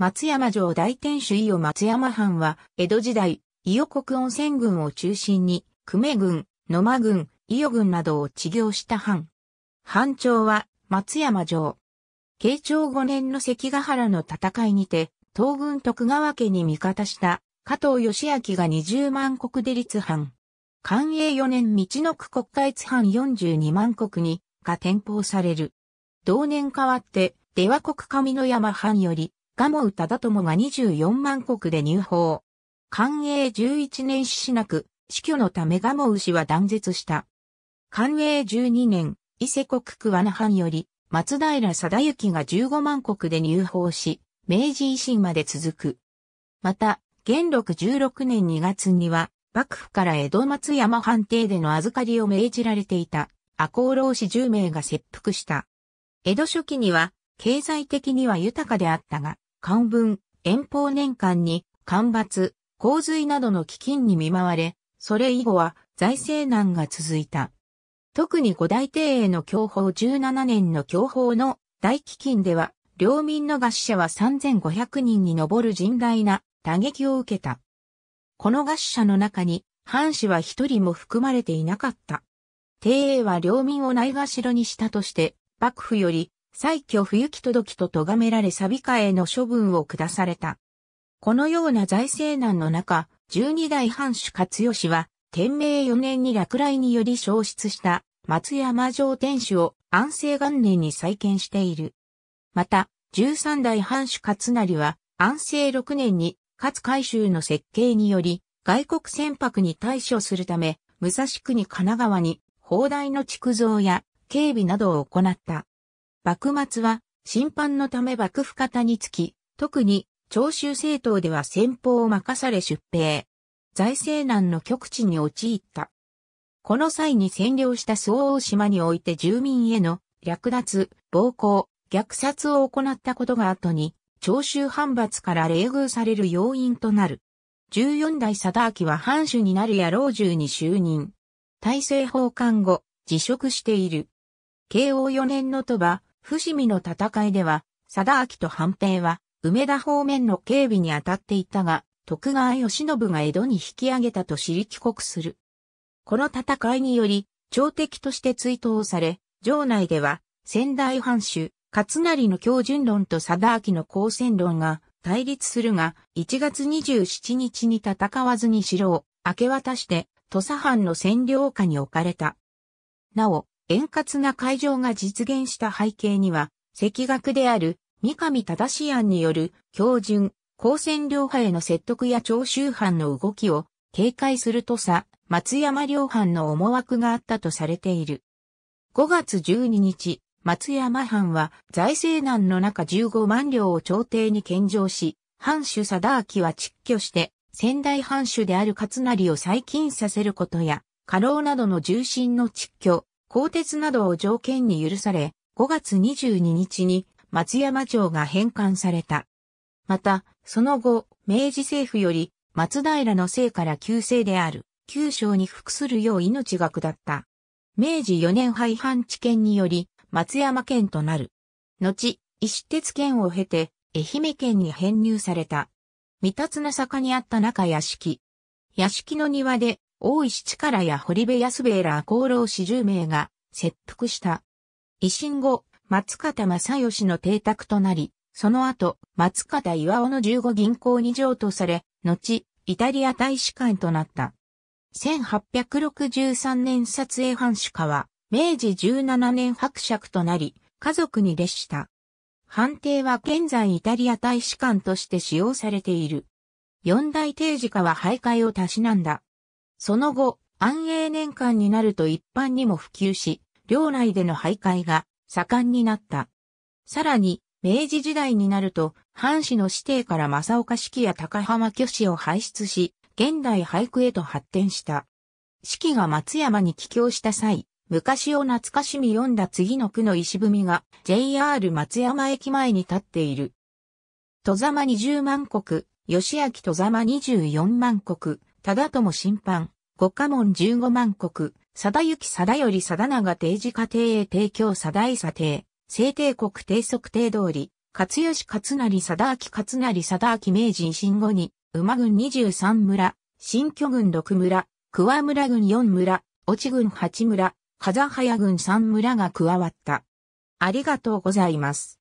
松山城大天守伊予松山藩は、江戸時代、伊予国温泉軍を中心に、久米軍、野間軍、伊予軍などを治療した藩。藩長は、松山城。慶長5年の関ヶ原の戦いにて、東軍徳川家に味方した加藤義明が20万国で立藩。寛永4年道の区国会津藩42万国にが転封される。同年代わって、出羽国上山藩より蒲生忠友が24万国で入法。寛永11年死しなく、死去のため蒲生氏は断絶した。寛永12年、伊勢国区。罠藩より、松平定行が15万国で入法し、明治維新まで続く。また、元禄16年2月には、幕府から江戸松山藩邸での預かりを命じられていた、赤穂老士10名が切腹した。江戸初期には、経済的には豊かであったが、漢文、遠方年間に、干ばつ、洪水などの基金に見舞われ、それ以後は財政難が続いた。特に五大帝営の享保17年の享保の大基金では、領民の合死者は3500人に上る甚大な打撃を受けた。この合死者の中に、藩士は一人も含まれていなかった。帝営は領民をないがしろにしたとして、幕府より再不行き届きと咎められ錆替えの処分を下された。このような財政難の中、12代藩主勝吉は、天明4年に落雷により消失した松山城天守を安政元年に再建している。また、13代藩主勝成は、安政6年に、勝海舟の設計により、外国船舶に対処するため、武蔵国神奈川に、砲台の築造や警備などを行った。幕末は審判のため幕府方につき、特に長州政党では先方を任され出兵。財政難の極地に陥った。この際に占領した総大島において住民への略奪、暴行、虐殺を行ったことが後に、長州藩閥から冷遇される要因となる。14代貞明は藩主になるや老中に就任。大政奉還後、辞職している。慶応4年の鳥羽、伏見の戦いでは、貞明と半平は、梅田方面の警備に当たっていたが、徳川義信が江戸に引き上げたと知り帰国する。この戦いにより、朝敵として追悼され、城内では、仙台藩主、勝成の強順論と貞明の交戦論が対立するが、1月27日に戦わずに城を明け渡して、土佐藩の占領下に置かれた。なお、円滑な会場が実現した背景には、赤学である三上正案による標準、高専両派への説得や長州藩の動きを警戒するとさ、松山両藩の思惑があったとされている。5月12日、松山藩は財政難の中15万両を朝廷に献上し、藩主貞明は撤居して、仙台藩主である勝成を再禁させることや、過労などの重臣の撤居、鋼鉄などを条件に許され、5月22日に松山城が返還された。また、その後、明治政府より松平の姓から旧姓である、旧省に服するよう命が下った。明治4年廃藩置県により、松山県となる。後、石鉄県を経て、愛媛県に編入された。三つな坂にあった中屋敷。屋敷の庭で大石力や堀部安兵衛ら功労死10名が切腹した。維新後、松方正義の邸宅となり、その後、松方岩尾の15銀行に譲渡され、後、イタリア大使館となった。1863年撮影藩主家は、明治17年伯爵となり、家族に列した。判定は現在イタリア大使館として使用されている。四大定時家は徘徊をたしなんだ。その後、安永年間になると一般にも普及し、領内での徘徊が盛んになった。さらに、明治時代になると、藩士の指定から正岡式や高浜虚子を輩出し、現代俳句へと発展した。式が松山に帰郷した際、昔を懐かしみ読んだ次の句の石踏みが JR 松山駅前に立っている。戸様20万国、吉明戸様24万国、忠友審判、五家門十五万国、貞行貞頼貞長定時家庭へ提供貞井査定、聖帝国定則定通り、勝吉勝成貞明勝成貞明明治維新後に、馬軍十三村、新居軍六村、桑村軍四村、越智軍8村、風早軍三村が加わった。ありがとうございます。